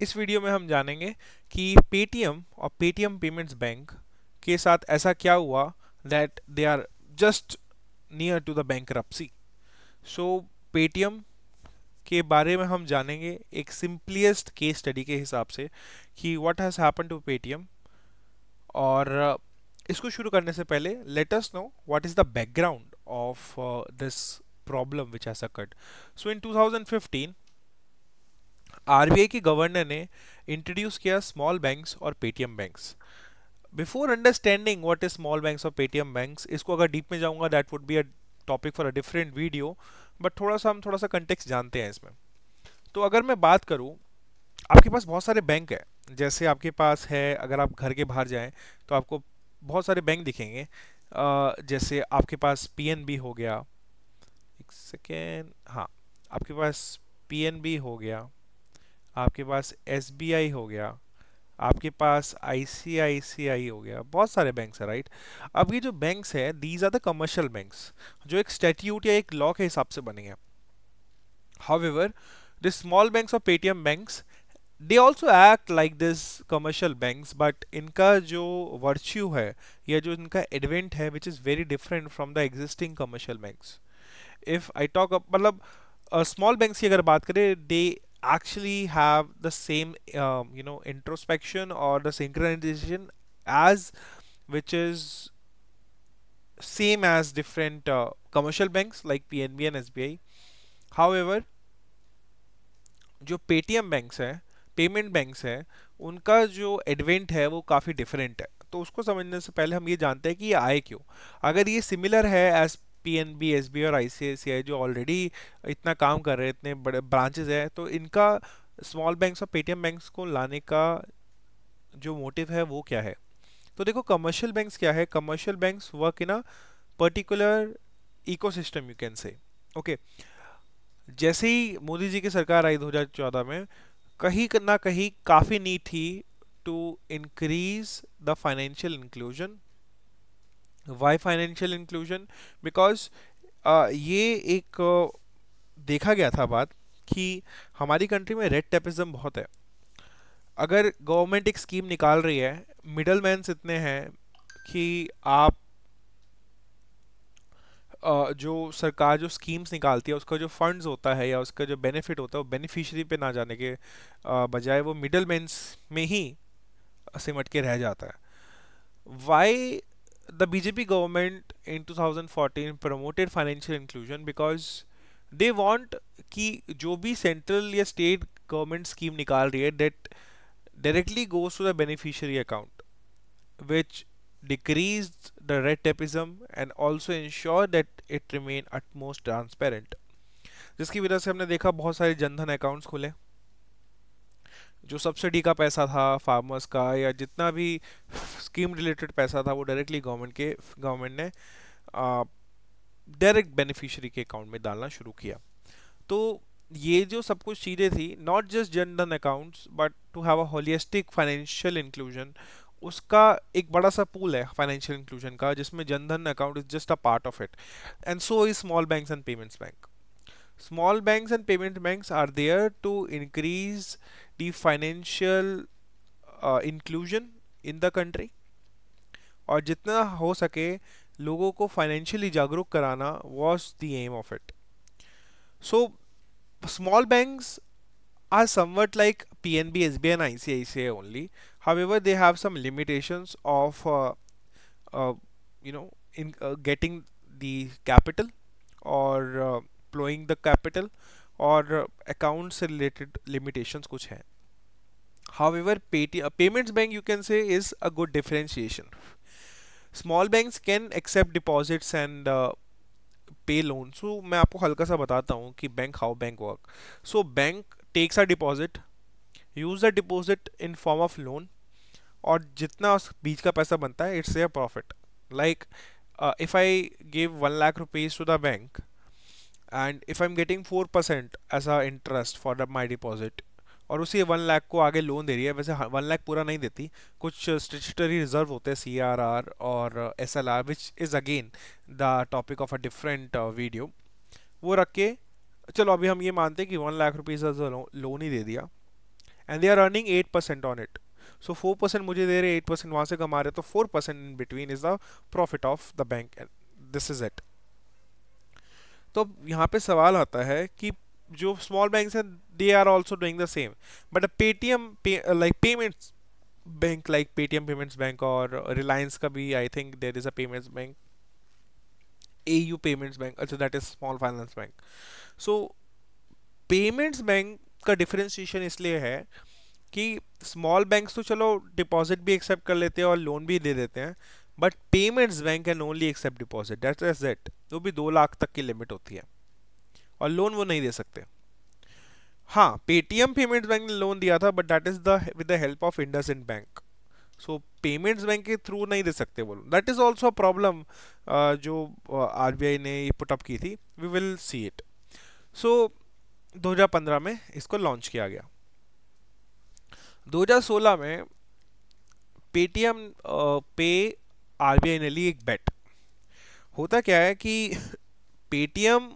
इस वीडियो में हम जानेंगे कि पेटीएम और पेटीएम पेमेंट्स बैंक के साथ ऐसा क्या हुआ that they are just near to the bankruptcy so Paytm के बारे में हम जानेंगे एक सिंपलीस्ट केस स्टडी के हिसाब से कि what has happen to Paytm और uh, इसको शुरू करने से पहले let us know what is the background of this problem which has occurred. So in 2015, R के गवर्नर ने इंट्रोड्यूस किया स्मॉल बैंक्स और Paytm banks before understanding what is small banks और पेटीएम बैंक्स इसको अगर डीप में जाऊंगा that would be a topic for a different video but थोड़ा सा हम थोड़ा सा कंटेक्स जानते हैं इसमें तो अगर मैं बात करूँ आपके पास बहुत सारे बैंक है जैसे आपके पास है अगर आप घर के बाहर जाएँ तो आपको बहुत सारे बैंक दिखेंगे जैसे आपके पास पी हो गया एक सेकेंड हाँ आपके पास पी हो गया आपके पास एस हो गया आपके पास आई हो गया बहुत सारे बैंक हैं राइट अब ये जो बैंक्स हैं these are the commercial banks जो एक स्टेट्यूट या एक लॉ के हिसाब से बने हैं हाउ द स्मॉल बैंक्स और Paytm bank they also act like this commercial bank but इनका जो वर्च्यू है या जो इनका एडवेंट है which is very different from the existing commercial bank if I talk मतलब स्मॉल बैंक्स की अगर बात करें दे actually have the same um, you know introspection or the synchronization as which is same as different uh, commercial banks like PNB and SBI. However, जो Paytm banks हैं payment banks हैं उनका जो advent है वो काफ़ी different है तो उसको समझने से पहले हम ये जानते हैं कि ये आए क्यों अगर ये सिमिलर है एज पीएनबी बी और आईसीआईसीआई जो ऑलरेडी इतना काम कर रहे हैं इतने बड़े ब्रांचेज हैं तो इनका स्मॉल बैंक्स और पेटीएम बैंक्स को लाने का जो मोटिव है वो क्या है तो देखो कमर्शियल बैंक्स क्या है commercial banks work in a particular ecosystem you can say okay जैसे ही मोदी जी की सरकार आई चौदह में कहीं ना कहीं काफ़ी नीड थी to increase the financial inclusion why financial inclusion because ये एक uh, देखा गया था बात कि हमारी कंट्री में रेड टेपिज्म बहुत है अगर गवर्नमेंट एक स्कीम निकाल रही है मिडल मैंस इतने हैं कि आप uh, जो सरकार जो स्कीम्स निकालती है उसका जो फंड्स होता है या उसका जो बेनिफिट होता है वो बेनिफिशरी पे ना जाने के uh, बजाय वो मिडल मैंस में ही सिमट के रह जाता है why the BJP government in 2014 promoted financial inclusion because they want कि जो भी सेंट्रल या स्टेट गवर्नमेंट स्कीम निकाल रही है that directly goes to the beneficiary account which decreases the red tapism and also ensure that it remain utmost transparent जिसकी वजह से हमने देखा बहुत सारे जनधन अकाउंट्स खुले जो सब्सिडी का पैसा था फार्मर्स का या जितना भी स्कीम रिलेटेड पैसा था वो डायरेक्टली गवर्नमेंट के गवर्नमेंट ने डायरेक्ट बेनिफिशियरी के अकाउंट में डालना शुरू किया तो ये जो सब कुछ चीज़ें थी not just Jandhan accounts but to have a holistic financial inclusion उसका एक बड़ा सा पूल है फाइनेंशियल इंक्लूजन का जिसमें Jandhan account is just a part of it and so is small banks and payments bank small banks and payments banks are there to increase the financial uh, inclusion in the country और जितना हो सके लोगों को financially जागरूक कराना was the aim of it so small banks are somewhat like PNB, SBI and ICICI only. However, they have some limitations of, uh, uh, you know, in uh, getting the capital or uh, deploying the capital uh, और account से related limitations कुछ हैं however uh, payments bank you can say is a good differentiation small banks can accept deposits and uh, pay loans मैं आपको हल्का सा बताता हूँ कि bank how bank work so bank takes a deposit use the deposit in form of loan और जितना उस बीच का पैसा बनता है it's a profit like if I give one lakh rupees to the bank and if I am getting four percent as a interest for the my deposit और उसी वन लाख को आगे लोन दे रही है वैसे वन हाँ, लाख पूरा नहीं देती कुछ स्टेचुटरी रिजर्व होते हैं सी आर आर और S L R which is again the topic of a different video वो रख के चलो अभी हम ये मानते हैं कि वन लाख रुपीज़ लोन ही दे दिया and they are earning eight percent on it so four percent मुझे दे रहे एट परसेंट वहाँ से कमा रहे तो four percent in between is the profit of the bank this is it तो यहाँ पे सवाल आता है कि जो स्मॉल बैंक हैं they are also doing the same but Paytm like payments bank like Paytm payments bank और रिलायंस का भी I think there is a payments bank A U payments bank अच्छा that is small finance bank so payments bank का differentiation इसलिए है कि small banks तो चलो डिपॉजिट भी एक्सेप्ट कर लेते हैं और लोन भी दे देते हैं but payments bank can only accept deposit that as that वो भी दो लाख तक की लिमिट होती है और लोन वो नहीं दे सकते हाँ पेटीएम पेमेंट्स बैंक ने लोन दिया था but that is the with the help of IndusInd bank so payments bank के थ्रू नहीं दे सकते वो loan that is also problem जो आर uh, ने ये पुटअप की थी we will see it so 2015 में इसको लॉन्च किया गया 2016 में पेटीएम पे आर आई ने ली एक बेट होता क्या है कि पेटीएम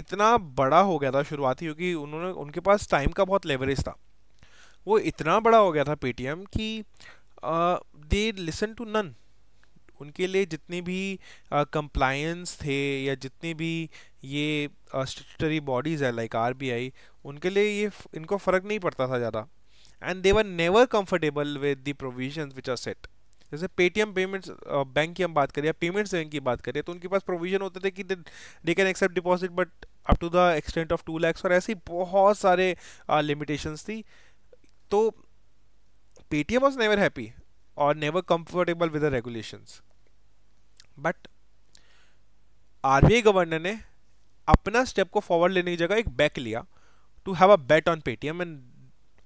इतना बड़ा हो गया था शुरुआती क्योंकि उन्होंने उनके पास टाइम का बहुत लेवरेज था वो इतना बड़ा हो गया था पेटीएम कि दे लिसन टू नन उनके लिए जितने भी कंप्लायंस uh, थे या जितने भी ये स्टेटरी बॉडीज़ है लाइक आई उनके लिए ये इनको फ़र्क नहीं पड़ता था ज़्यादा and they were never comfortable with the provision which are set जैसे पेटीएम पेमेंट्स बैंक की हम बात करें या पेमेंट्स बैंक की बात करें तो उनके पास प्रोविजन होते थे कि they can accept deposit but up to the extent of two lakhs और ऐसी बहुत सारे लिमिटेशंस uh, थी तो पेटीएम वॉज नेवर हैप्पी और never comfortable with the regulations but I governor ने अपना स्टेप को फॉरवर्ड लेने की जगह एक बैक लिया to have a bet on Paytm and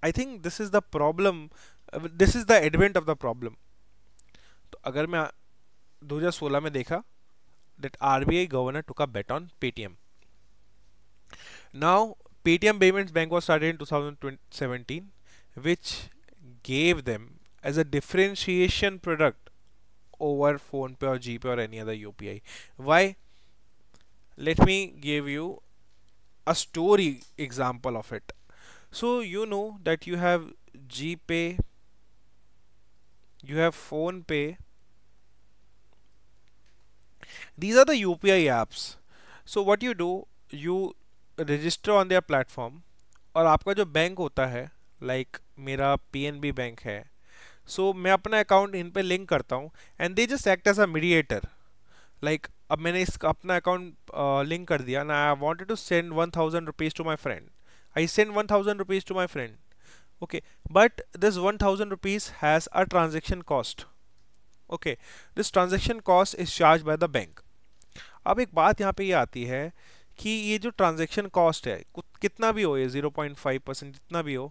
I think this is the problem this is the advent of the problem तो अगर मैं दो हजार सोलह में देखा that R B I governor took a bet on Paytm now Paytm payment bank was start in two thousand seventeen which gave them as a differentiation product over PhonePe और G Pay और any other U P I Y let me gave you a story example of it so you know that you have G Pay you have phone pay these are the UPI apps so what you do you register on their platform और आपका जो bank होता है like like मेरा PNB bank है so so, मैं अपना account in पे लिंक करता हूँ and they just act as a mediator like अब मैंने इस अपना अकाउंट लिंक कर दिया ना I wanted to send one thousand rupees to my friend I send one thousand rupees to my friend okay but this 1000 rupees has a transaction cost okay this transaction cost is charged by the bank अब एक बात यहाँ पे ये आती है कि ये जो ट्रांजेक्शन कॉस्ट है कितना भी हो ये 0.5 परसेंट जितना भी हो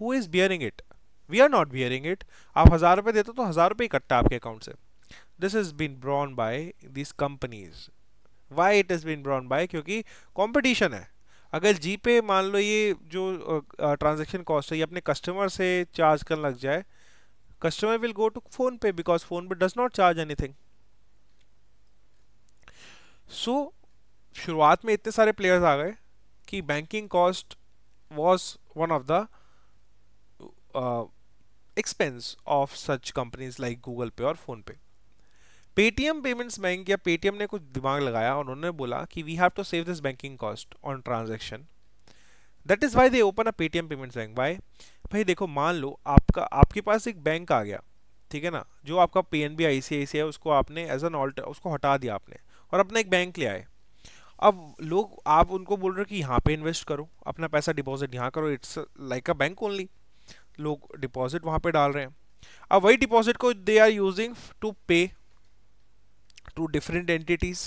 who is bearing it we are not bearing it आप हज़ार रुपये देते हो तो हज़ार रुपये इकट्ठा आपके अकाउंट से this is been borne by this companies why it is been borne by क्योंकि कॉम्पिटिशन है अगर जी पे मान लो ये जो ट्रांजेक्शन कॉस्ट है ये अपने कस्टमर से चार्ज करने लग जाए customer will go to PhonePe because PhonePe does not charge anything so शुरुआत में इतने सारे प्लेयर्स आ गए कि banking cost was one of the expense of such companies like Google Pay और PhonePe Paytm payments bank या Paytm ने कुछ दिमाग लगाया और उन्होंने बोला कि we have to save this banking cost on transaction that is why they open a Paytm payments bank why भाई देखो मान लो आपका आपके पास एक बैंक आ गया ठीक है ना जो आपका P N B I C I C I उसको आपने एज एन ऑल्टर उसको हटा दिया आपने और अपना एक बैंक ले आए अब लोग आप उनको बोल रहे हो कि यहाँ पे इन्वेस्ट करो अपना पैसा डिपॉजिट यहाँ करो it's like a bank only लोग डिपॉजिट वहाँ पे डाल रहे हैं अब वही डिपॉजिट को they are using to pay to different entities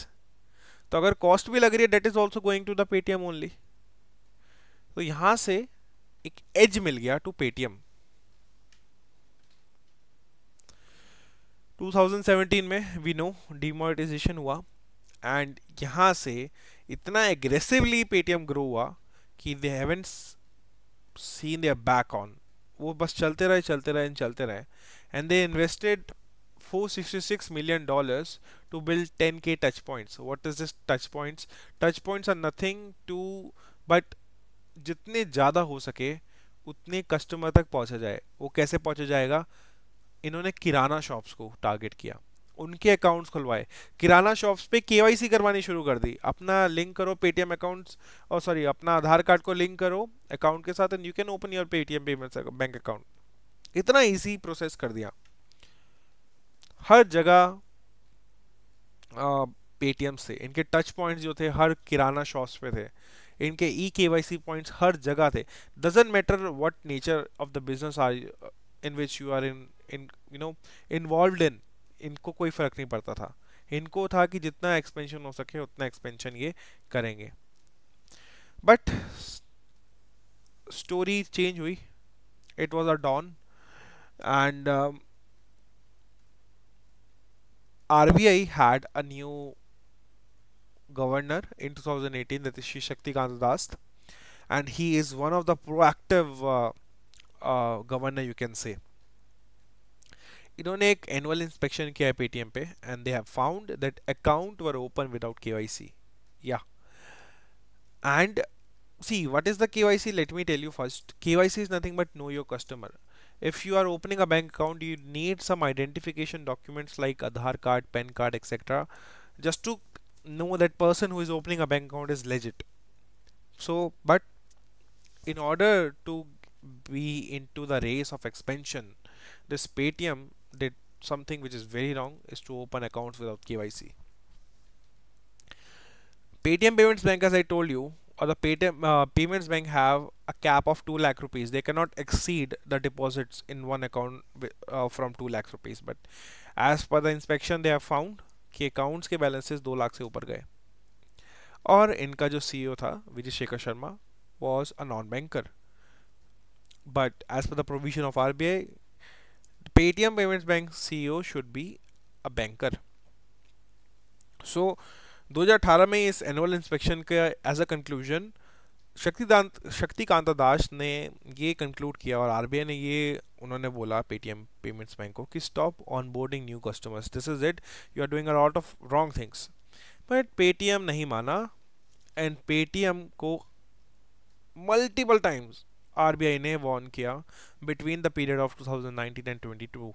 तो अगर कॉस्ट भी लग रही है that is also going to the Paytm only तो यहां से एक एज मिल गया टू पेटीएम 2017 में वी नो डिमोनेटाइजेशन हुआ एंड यहां से इतना एग्रेसिवली पेटीएम ग्रो हुआ कि they haven't seen there back on वो बस चलते रहे चलते रहे चलते रहे and they invested 466 million dollars to build 10k touch points what is this touch points touch points are nothing to but जितने ज़्यादा हो सके उतने कस्टमर तक पहुँचा जाए वो कैसे पहुँचा जाएगा इन्होंने किराना शॉप्स को टारगेट किया उनके अकाउंट्स खुलवाए किराना शॉप्स पे केवाईसी करवानी शुरू कर दी अपना लिंक करो पेटीएम अकाउंट्स और सॉरी अपना आधार कार्ड को लिंक करो अकाउंट के साथ and you can open your Paytm payments bank account इतना इजी प्रोसेस कर दिया हर जगह पेटीएम से इनके टच पॉइंट्स जो थे हर किराना शॉप्स पे थे इनके ई के वाई सी पॉइंट्स हर जगह थे doesn't matter what nature of the business are in which you are in in you know involve in इनको कोई फ़र्क नहीं पड़ता था इनको था कि जितना एक्सपेंशन हो सके उतना एक्सपेंशन ये करेंगे बट स्टोरी चेंज हुई it was a dawn and RBI had a new governor in 2018 that is Shri Shaktikant Das and he is one of the proactive uh, uh, governor you can say You एक annual inspection annual inspection Paytm पे and they have found that account were open without KYC या and see what is the KYC let me tell you first KYC is nothing but know your customer if you are opening a bank account you need some identification documents like Aadhaar card, PAN card etc just to know that person who is opening a bank account is legit so but in order to be into the race of expansion this Paytm did something which is very wrong is to open accounts without KYC Paytm Payments Bank as I told you or the pay uh, payments bank have a cap of 2 lakh rupees they cannot exceed the deposits in one account uh, from 2 lakh rupees but as per the inspection they have found ki accounts ke balances 2 lakh se upar gaye aur inka jo ceo was a non banker but as per the provision of rbi paytm payments bank ceo should be a banker so 2018 में इस annual inspection के as a conclusion Shaktikanta Shaktikanta Das ने ये conclude किया और are ने ये उन्होंने बोला पेटीएम पेमेंट्स बैंक को कि stop on boarding new customers this is it you are doing a lot of wrong things but Paytm नहीं माना एंड पेटीएम को मल्टीपल टाइम्स आर ने वॉर्न किया between the period of nineteen and two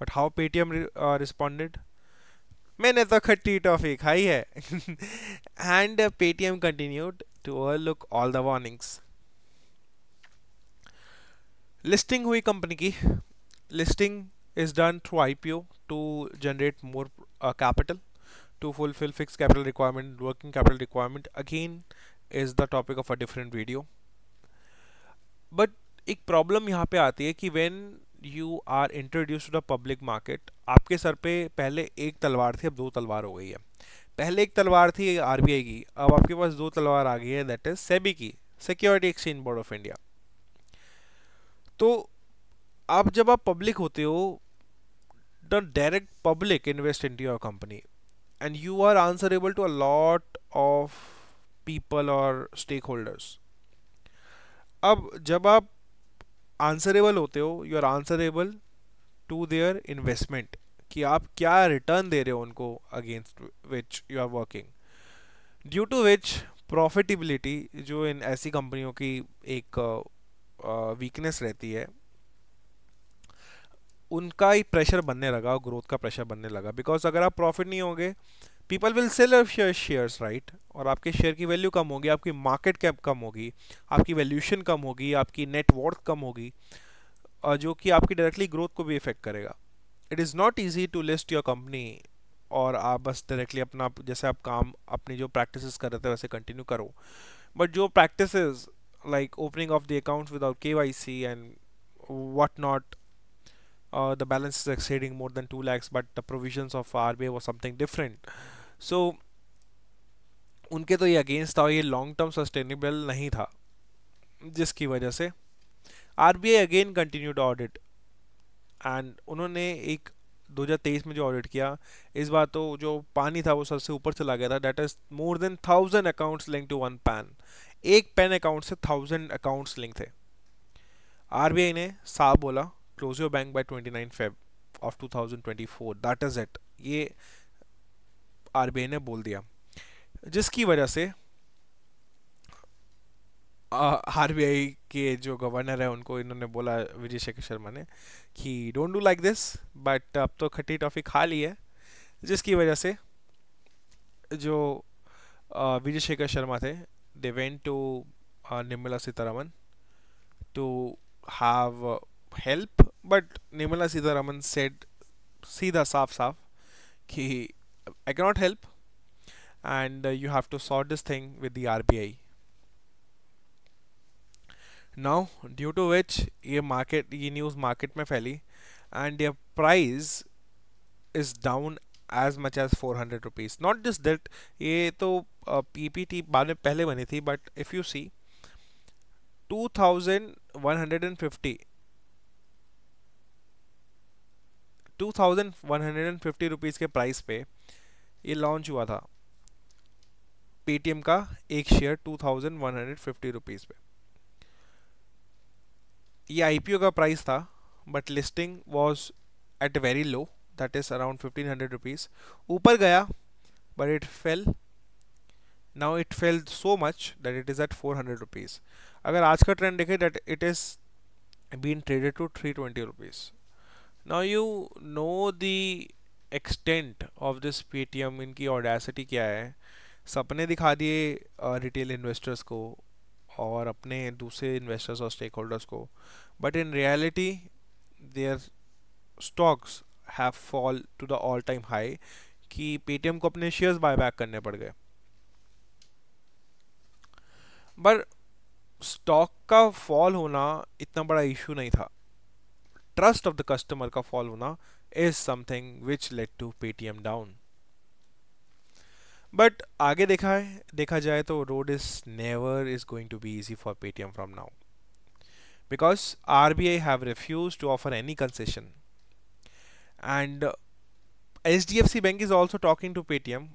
but how Paytm responded मैंने तो खट्टी toffee खाई है and Paytm continued to over look all the warnings listing हुई कंपनी की listing is done through I P O two generate more capital to fulfil fix capital requirement working capital requirement again is the topic of a different video but एक problem यहाँ पे आती है कि when you are introduce to the public market आपके सर पे पहले एक तलवार थी अब दो तलवार हो गई है पहले एक तलवार थी आरबीआई की अब आपके पास दो तलवार आ गई है दैट इज सेबी की security exchange board of India तो आप जब आप पब्लिक होते हो the direct public invest in your company and you are answerable to a lot of people और स्टेक होल्डर्स अब जब आप आंसरेबल होते हो you are answerable to their investment कि आप क्या रिटर्न दे रहे हो उनको against which you are working due to which profitability जो इन ऐसी कंपनियों की एक वीकनेस रहती है उनका ही प्रेशर बनने लगा ग्रोथ का प्रेशर बनने लगा बिकॉज अगर आप प्रॉफिट नहीं होंगे people will sell your shares right और आपके शेयर की वैल्यू कम होगी आपकी मार्केट कैप कम होगी आपकी वैल्यूशन कम होगी आपकी नेटवर्थ कम होगी जो कि आपकी डायरेक्टली ग्रोथ को भी इफेक्ट करेगा it is not easy to list your company और आप बस डायरेक्टली अपना जैसे आप काम अपनी जो प्रैक्टिस कर रहे थे वैसे कंटिन्यू करो बट जो practice like opening of the accounts without K Y C and what not uh, the balance is exceeding more than 2 lakhs but the provisions of RBI was something different so उनके तो ये against था और ये long term sustainable नहीं था जिसकी वजह से I again continued audit and उन्होंने एक 2023 में जो ऑडिट किया इस बार तो जो पानी था वो सबसे ऊपर चला गया था that is more than thousand accounts link to one PAN एक पैन अकाउंट से थाउजेंड अकाउंट्स लिंक थे आरबीआई ने साफ बोला close your bank by 29 Feb of 2024 that is at ये आर ने बोल दिया जिसकी वजह से आरबीआई के जो गवर्नर है उनको इन्होंने बोला विजय शेखर शर्मा ने कि don't do like this but अब तो खट्टी टॉफ़ी खा ली है जिसकी वजह से जो विजय शेखर शर्मा थे they went to Nirmala Sitharaman to have help but Nirmala Sitharaman said सीधा साफ साफ कि I cannot help and you have to short this thing with the I now due to विच ये मार्केट ये न्यूज़ मार्केट में फैली एंड ये prize is down as much as four hundred rupees not just that ये तो P P T बाद में पहले बनी थी but if you see two thousand one hundred and fifty two thousand one hundred and fifty rupees के price पे ये लॉन्च हुआ था पेटीएम का एक share two thousand one hundred fifty rupees पे ये आईपीओ का प्राइस था but listing was at very low that is around fifteen hundred rupees ऊपर गया but it fell now it fell so much that it is eight four hundred rupees अगर आज का trend देखें that it is been traded to three twenty rupees now you know the extent of this paytm इनकी audacity क्या है सपने दिखा दिए रिटेल uh, इन्वेस्टर्स को और अपने दूसरे इन्वेस्टर्स और स्टेक होल्डर्स को but in reality their stocks have fall to the all time high कि पेटीएम को अपने शेयर्स बाय बैक करने पड़ गए बट स्टॉक का फॉल होना इतना बड़ा इशू नहीं था trust of the customer ka fall is something which led to Paytm down. But आगे देखा है, देखा जाए road is never is going to be easy for Paytm from now. Because RBI have refused to offer any concession. And SDFC uh, Bank is also talking to Paytm,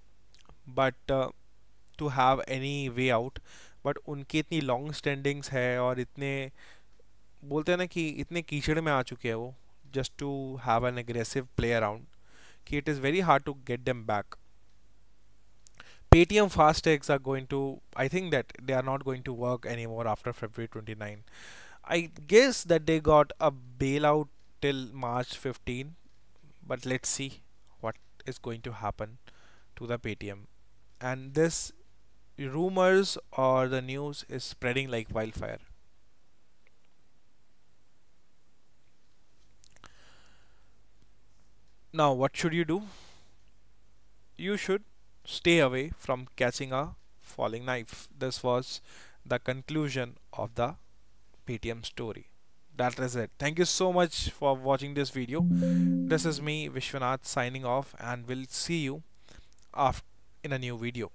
but uh, to have any way out. But उनके इतनी long standings है और इतने बोलते हैं ना कि इतने कीचड़ में आ चुके हैं वो just to have an aggressive play around कि it is very hard to get them back Fastex are going to, I think that they are not going to work anymore after February 29. I guess that they got a bailout till March 15, but let's see what is going to happen to the Paytm. And this rumors or the news is spreading like wildfire. now what should you do you should stay away from catching a falling knife this was the conclusion of the PTM story that is it thank you so much for watching this video this is me Vishwanath signing off and we'll see you after in a new video